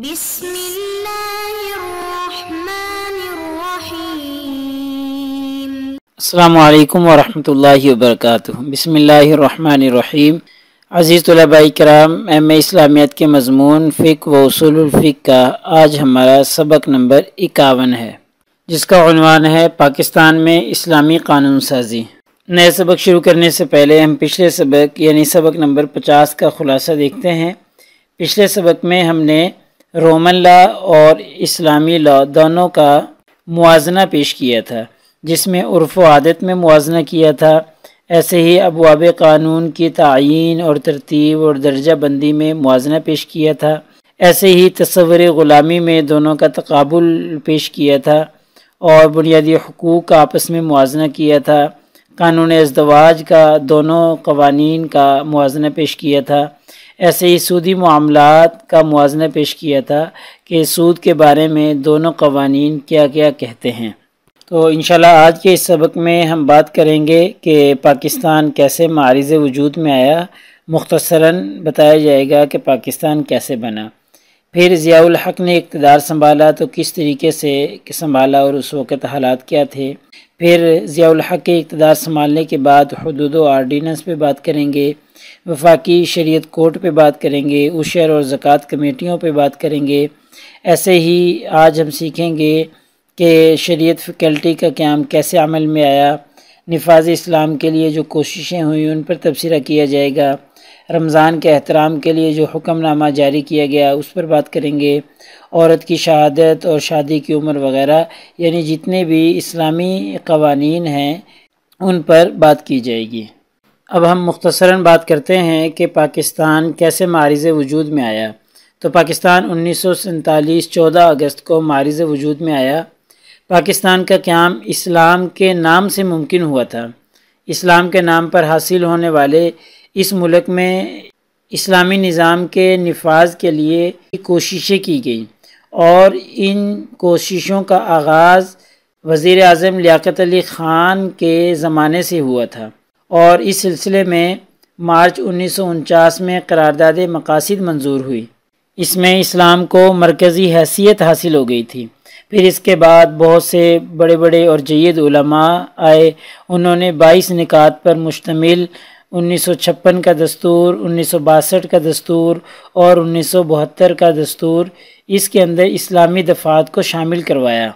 بسم الله الرحمن الرحيم अज़ीज़ तलबाई कराम M A इस्लामियत के मजमून फ़िक व उसूलफ़िक का आज हमारा सबक नंबर इक्यावन है जिसका उनवान है पाकिस्तान में इस्लामी कानून साजी नए सबक शुरू करने से पहले हम पिछले सबक यानी सबक नंबर पचास का ख़ुलासा देखते हैं पिछले सबक में हमने रोमन लॉ और इस्लामी लॉ दोनों का मुजना पेश किया था जिसमें उर्फ आदत में मुजना किया था ऐसे ही अबवाब कानून की तयन और तरतीब और दर्जा बंदी में मुजना पेश किया था ऐसे ही तस्वर ग़ुलामी में दोनों का तकबुल पेश किया था और बुनियादी हकूक़ का आपस में मुजना किया था कानून अजदवाज का दोनों कवानीन का मुजना पेश किया था ऐसे ही सूदी मामला का मुजन पेश किया था कि सूद के बारे में दोनों कवानीन क्या क्या कहते हैं तो इन आज के इस सबक में हम बात करेंगे कि पाकिस्तान कैसे मारज वजूद में आया मुख्तसरा बताया जाएगा कि पाकिस्तान कैसे बना फिर ज़ियाउल हक ने इकतदार संभाला तो किस तरीके से संभाला और उस वक़्त हालात क्या थे फिर ज़ियाउल हक के इकतदार संभालने के बाद हदूद आर्डीनेंस पर बात करेंगे वफाकी शरीयत कोर्ट पे बात करेंगे उशर और ज़क़़त कमेटियों पे बात करेंगे ऐसे ही आज हम सीखेंगे कि शरीयत फैकल्टी का क्याम कैसे अमल में आया नफाज इस्लाम के लिए जो कोशिशें हुई उन पर तबसरा किया जाएगा रमज़ान के अहतराम के लिए जो हुक्मनामा जारी किया गया उस पर बात करेंगे औरत की शहादत और शादी की उम्र वगैरह यानी जितने भी इस्लामी कवानीन हैं उन पर बात की जाएगी अब हम मुख्तसरा बात करते हैं कि पाकिस्तान कैसे मारज वजूद में आया तो पाकिस्तान उन्नीस सौ सैंतालीस चौदह अगस्त को मारज वजूद में आया पाकिस्तान का क्याम इस्लाम के नाम से मुमकिन हुआ था इस्लाम के नाम पर हासिल होने वाले इस मुल्क में इस्लामी निज़ाम के नफाज के लिए कोशिशें की गई और इन कोशिशों का आगाज़ वज़ी अजम लियाकत अली ख़ान के ज़माने से हुआ था और इस सिलसिले में मार्च उन्नीस में करारदाद मकासद मंजूर हुई इसमें इस्लाम को मरकज़ी हैसियत हासिल हो गई थी फिर इसके बाद बहुत से बड़े बड़े और जयद आए उन्होंने बाईस निकात पर मुश्तमिल उन्नीस सौ छप्पन का दस्तूर उन्नीस सौ बासठ का दस्तूर और उन्नीस सौ बहत्तर का दस्तूर इसके अंदर इस्लामी दफात को शामिल करवाया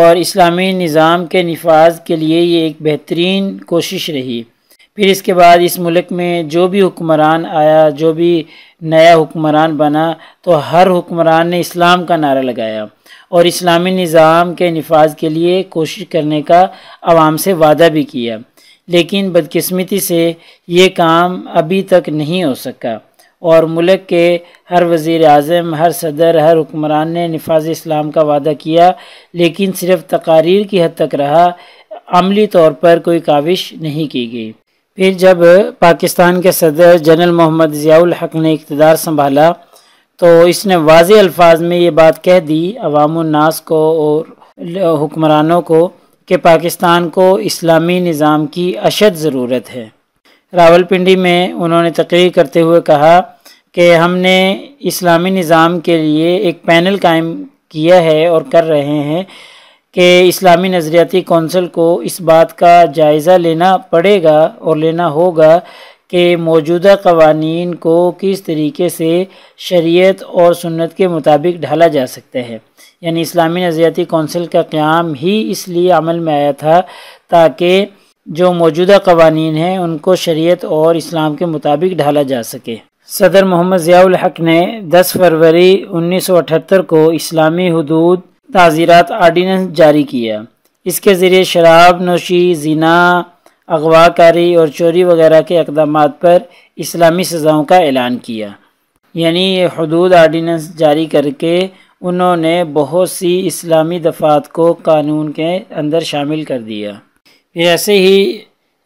और इस्लामी निज़ाम के नफाज के लिए ये एक बेहतरीन कोशिश रही फिर इसके बाद इस मुल्क में जो भी हुक्मरान आया जो भी नया हुक्मरान बना तो हर हुक्मरान ने इस्लाम का नारा लगाया और इस्लामी निज़ाम के नफाज के लिए कोशिश करने का आवाम से वादा भी किया लेकिन बदकिस्मती से ये काम अभी तक नहीं हो सका और मुल्क के हर वज़ी अजम हर सदर हर हुक्मरान ने नफाज इस्लाम का वादा किया लेकिन सिर्फ तकारीर की हद तक रहा अमली तौर पर कोई काविश नहीं की गई फिर जब पाकिस्तान के सदर जनरल मोहम्मद ज़ियाउल हक ने इकतदार संभाला तो इसने वाज अल्फाज में ये बात कह दी अवामनास को और हुक्मरानों को कि पाकिस्तान को इस्लामी निज़ाम की अशद ज़रूरत है रावलपिंडी में उन्होंने तकरीर करते हुए कहा कि हमने इस्लामी निज़ाम के लिए एक पैनल कायम किया है और कर रहे हैं कि इस्लामी नज़रियाती कौंसिल को इस बात का जायज़ा लेना पड़ेगा और लेना होगा कि मौजूदा कवानीन को किस तरीके से शरीयत और सुन्नत के मुताबिक ढाला जा सकता है यानी इस्लामी नज़रियाती कौंसिल का क़्याम ही इसलिए अमल में आया था ताकि जो मौजूदा कवानीन हैं उनको शरीयत और इस्लाम के मुताबिक ढाला जा सके सदर मोहम्मद ज़ियाउल हक ने 10 फरवरी 1978 को इस्लामी हदूद ताज़ीरात आर्डीनेंस जारी किया इसके ज़रिए शराब नोशी जीना अगवाकारी और चोरी वगैरह के इकदाम पर इस्लामी सज़ाओं का ऐलान किया यानी ये हदूद आर्डीनेंस जारी करके उन्होंने बहुत सी इस्लामी दफात को कानून के अंदर शामिल कर दिया ऐसे ही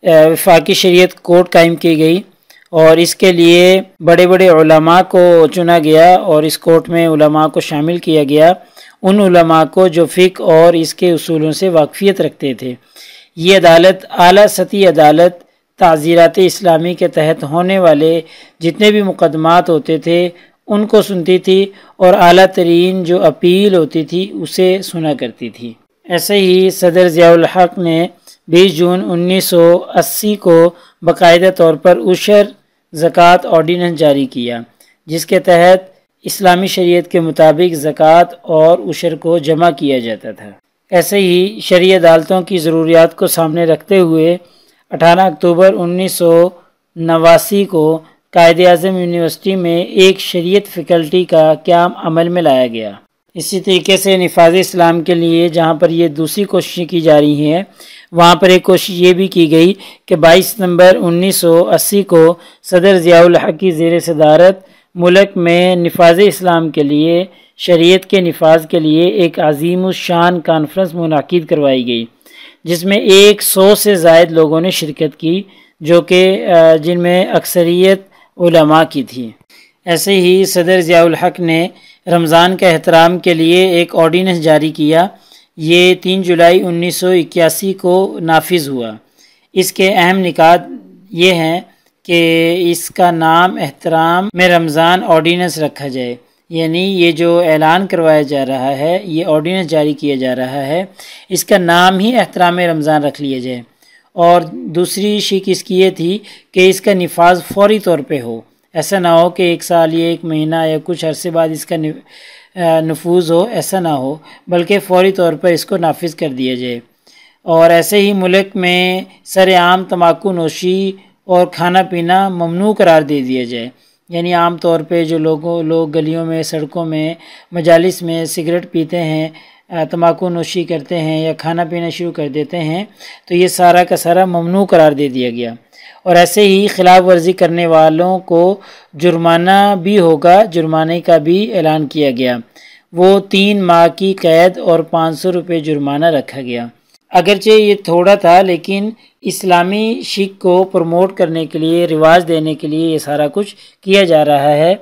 वफाकी शरीयत कोर्ट कायम की गई और इसके लिए बड़े बड़े को चुना गया और इस कोर्ट में को शामिल किया गया उन उलमा को जो फ़िक और इसके असूलों से वाकफियत रखते थे ये अदालत अली सती अदालत ताज़ीरत इस्लामी के तहत होने वाले जितने भी मुकदमात होते थे उनको सुनती थी और अली तरीन जो अपील होती थी उसे सुना करती थी ऐसे ही सदर ज़ियाउल हक ने 20 जून 1980 को बाकायदा तौर पर उशर ज़क़़त ऑर्डीनेंस जारी किया जिसके तहत इस्लामी शरीयत के मुताबिक ज़क़़त और उशर को जमा किया जाता था ऐसे ही शरीय अदालतों की ज़रूरियात को सामने रखते हुए 18 अक्टूबर उन्नीस नवासी को कायद अजम यूनिवर्सिटी में एक शरीयत फैकल्टी का क्याम अमल में लाया गया इसी तरीके से नफाज इस्लाम के लिए जहाँ पर ये दूसरी कोशिशें की जा रही हैं वहाँ पर एक कोशिश ये भी की गई कि 22 सितंबर 1980 को सदर ज़ियाल हक की जेर सदारत मुल्क में नफाज इस्लाम के लिए शरीत के नफाज के लिए एक अजीम शान कॉन्फ्रेंस मुनद करवाई गई जिसमें एक सौ से जायद लोगों ने शिरकत की जो कि जिनमें अक्सरियत उलमा की थी ऐसे ही सदर ज़ियाउल हक ने रमज़ान के अहतराम के लिए एक ऑर्डीनेंस जारी किया ये तीन जुलाई उन्नीस सौ इक्यासी को नाफिज हुआ इसके अहम निकात ये हैं कि इसका नाम एहतराम में रमज़ान ऑर्डीनेंस रखा जाए यानी ये जो ऐलान करवाया जा रहा है ये ऑर्डीनेंस जारी किया जा रहा है इसका नाम ही एहतराम रमज़ान रख लिया जाए और दूसरी शिक इसकी ये थी कि इसका नफाज फौरी तौर पे हो ऐसा ना हो कि एक साल या एक महीना या कुछ अरसे बाद इसका नफूज हो ऐसा ना हो बल्कि फौरी तौर पर इसको नाफिज कर दिया जाए और ऐसे ही मुल्क में सरेआम तम्बाकू नोशी और खाना पीना ममनू करार दे दिया जाए यानी आम तौर पे जो लोगों लोग गलियों में सड़कों में मजालिस में सिगरेट पीते हैं तम्बाकू नोशी करते हैं या खाना पीना शुरू कर देते हैं तो ये सारा का सारा ममनू करार दे दिया गया और ऐसे ही खिलाफ वर्जी करने वालों को जुर्माना भी होगा जुर्माने का भी ऐलान किया गया वो तीन माह की कैद और पाँच सौ रुपये जुर्माना रखा गया अगरचे ये थोड़ा था लेकिन इस्लामी शिक को प्रमोट करने के लिए रिवाज देने के लिए ये सारा कुछ किया जा रहा है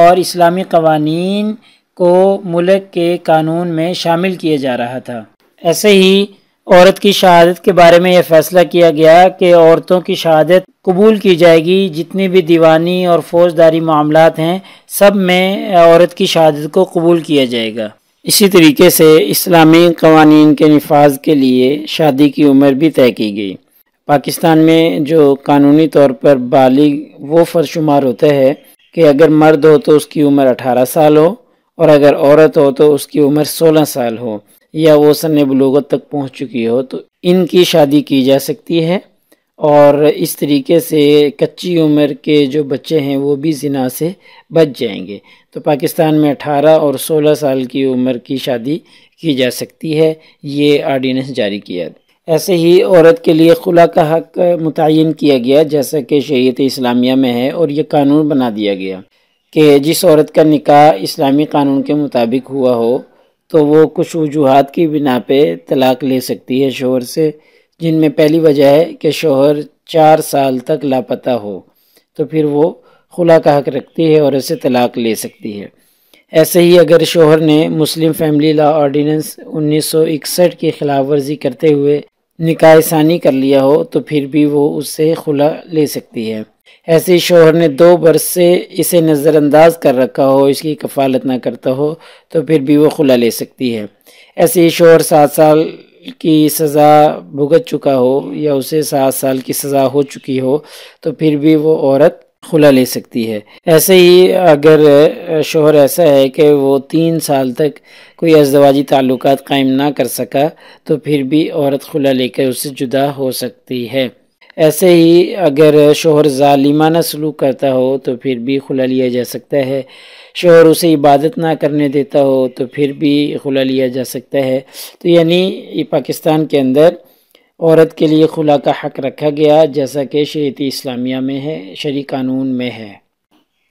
और इस्लामी कवानी को मुल्क के कानून में शामिल किया जा रहा था ऐसे ही औरत की शहादत के बारे में यह फैसला किया गया कि औरतों की शहादत कबूल की जाएगी जितनी भी दीवानी और फौजदारी मामला हैं सब में औरत की शहादत को कबूल किया जाएगा इसी तरीके से इस्लामी कवानी के नफाज के लिए शादी की उम्र भी तय की गई पाकिस्तान में जो कानूनी तौर पर बालिग वो फरशुमार होते हैं कि अगर मर्द हो तो उसकी उम्र अठारह साल हो और अगर औरत हो तो उसकी उम्र सोलह साल हो या वो सन्न बलूगत तक पहुंच चुकी हो तो इनकी शादी की जा सकती है और इस तरीके से कच्ची उम्र के जो बच्चे हैं वो भी जना से बच जाएंगे तो पाकिस्तान में 18 और 16 साल की उम्र की शादी की जा सकती है ये आर्डीनेंस जारी किया ऐसे ही औरत के लिए खुला का हक मुतन किया गया जैसा कि शहीद इस्लामिया में है और ये कानून बना दिया गया कि जिस औरत का निकाह इस्लामी कानून के मुताबिक हुआ हो तो वो कुछ वजूहत की बिना पे तलाक़ ले सकती है शोर से जिनमें पहली वजह है कि शोहर चार साल तक लापता हो तो फिर वो खुला का हक रखती है और उसे तलाक ले सकती है ऐसे ही अगर शोहर ने मुस्लिम फैमिली लॉ ऑर्डीनेंस 1961 की खिलाफ वर्जी करते हुए निकाय सानी कर लिया हो तो फिर भी वो उससे खुला ले सकती है ऐसे ही शोहर ने दो बरस से इसे नज़रअंदाज कर रखा हो इसकी कफालत ना करता हो तो फिर भी वो खुला ले सकती है ऐसे ही शोहर सात साल की सज़ा भुगत चुका हो या उसे सात साल की सज़ा हो चुकी हो तो फिर भी वो औरत खुला ले सकती है ऐसे ही अगर शोहर ऐसा है कि वो तीन साल तक कोई अजदवाजी ताल्लुक कायम ना कर सका तो फिर भी औरत खुला लेकर उससे जुदा हो सकती है ऐसे ही अगर शोहर ालिमाना सलूक करता हो तो फिर भी खुला लिया जा सकता है शोहर उसे इबादत ना करने देता हो तो फिर भी खुला लिया जा सकता है तो यानी ये पाकिस्तान के अंदर औरत के लिए खुला का हक रखा गया जैसा कि शरीत इस्लामिया में है शरी कानून में है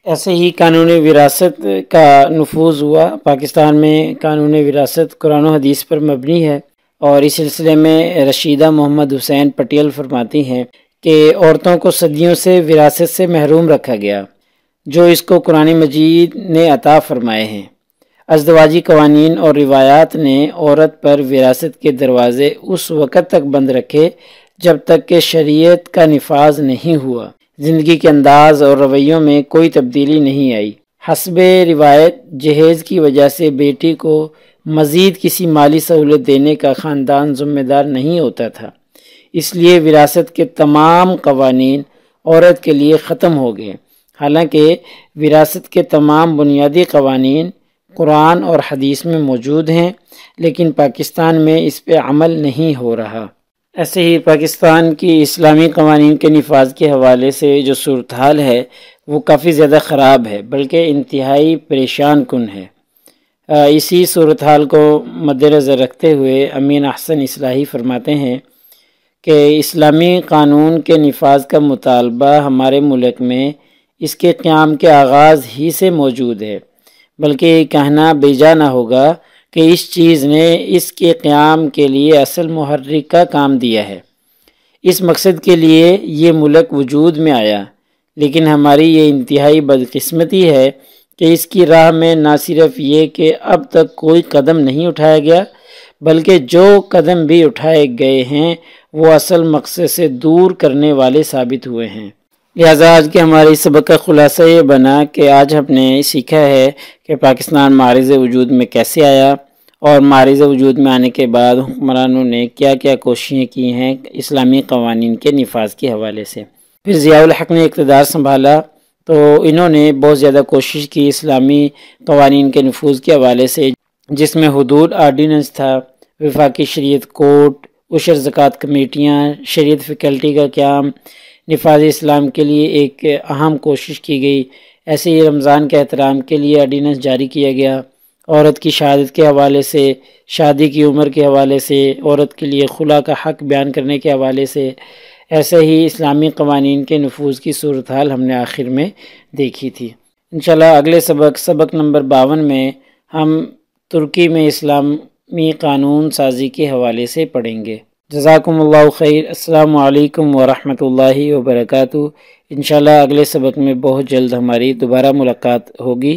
ऐसे ही कानून विरासत का नफूज हुआ पाकिस्तान में कानून विरासत कुरान हदीस पर मबनी है और इस सिलसिले में रशीदा मोहम्मद हुसैन पटेल फरमाती हैं कि औरतों को सदियों से विरासत से महरूम रखा गया जो इसको कुरान मजीद ने अता फ़रमाए हैं अजदवाजी कवानी और रिवायात ने औरत पर विरासत के दरवाज़े उस वक़्त तक बंद रखे जब तक कि शरीयत का नफाज नहीं हुआ ज़िंदगी के अंदाज और रवैयों में कोई तब्दीली नहीं आई हसब रिवायत जहेज़ की वजह से बेटी को मज़ीद किसी माली सहूलत देने का ख़ानदान ज़िम्मेदार नहीं होता था इसलिए विरासत के तमाम कवानी औरत के लिए ख़त्म हो गए हालांकि विरासत के तमाम बुनियादी कवानीन कुरान और हदीस में मौजूद हैं लेकिन पाकिस्तान में इस पर अमल नहीं हो रहा ऐसे ही पाकिस्तान की इस्लामी कवानीन के नफाज के हवाले से जो सूरत हाल है वो काफ़ी ज़्यादा ख़राब है बल्कि इंतहाई परेशान कन है इसी सूरत हाल को मद्दनज़र रखते हुए अमीन अहसन इसलाही फरमाते हैं कि इस्लामी क़ानून के नफाज का मुतालबा हमारे मुल्क में इसके क़्याम के आगाज़ ही से मौजूद है बल्कि कहना बेजा ना होगा कि इस चीज़ ने इसके क़्याम के लिए असल महर्रिक का काम दिया है इस मकसद के लिए ये मुल्क वजूद में आया लेकिन हमारी ये इंतहाई बदकस्मती है कि इसकी राह में ना सिर्फ ये कि अब तक कोई कदम नहीं उठाया गया बल्कि जो कदम भी उठाए गए हैं वो असल मकसद से दूर करने वाले साबित हुए हैं लिहाजा आज के हमारे इस सबक का ख़ुलासा ये बना कि आज हमने सीखा है कि पाकिस्तान मारज वजूद में कैसे आया और मारज वजूद में आने के बाद हुक्मरानों ने क्या क्या कोशिशें की हैं इस्लामी कवानीन के नफाज के हवाले से फिर ज़ियाल्हक ने इकतदार संभाला तो इन्होंने बहुत ज़्यादा कोशिश की इस्लामी कवानीन के नफूज के हवाले से जिसमें हदूद आर्डीनेंस था वफाकी शरीत कोर्ट उशर ज़क़़त कमेटियाँ शरीत फैकल्टी का क्याम नफाज इस्लाम के लिए एक अहम कोशिश की गई ऐसे ही रमज़ान के एहतराम के लिए ऑर्डीनेंस जारी किया गया औरत की शहादत के हवाले से शादी की उम्र के हवाले से औरत के लिए खुला का हक बयान करने के हवाले से ऐसे ही इस्लामी कवानी के नफूज की सूरत हाल हमने आखिर में देखी थी इन अगले सबक सबक नंबर बावन में हम तुर्की में इस्लामी कानून साजी के हवाले से पढ़ेंगे जजाकम खैर अल्लाम वरहमल वबरक इन अगले सबक में बहुत जल्द हमारी दोबारा मुलाकात होगी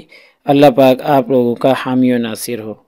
अल्लाह पाक आप लोगों का हामी नासिर हो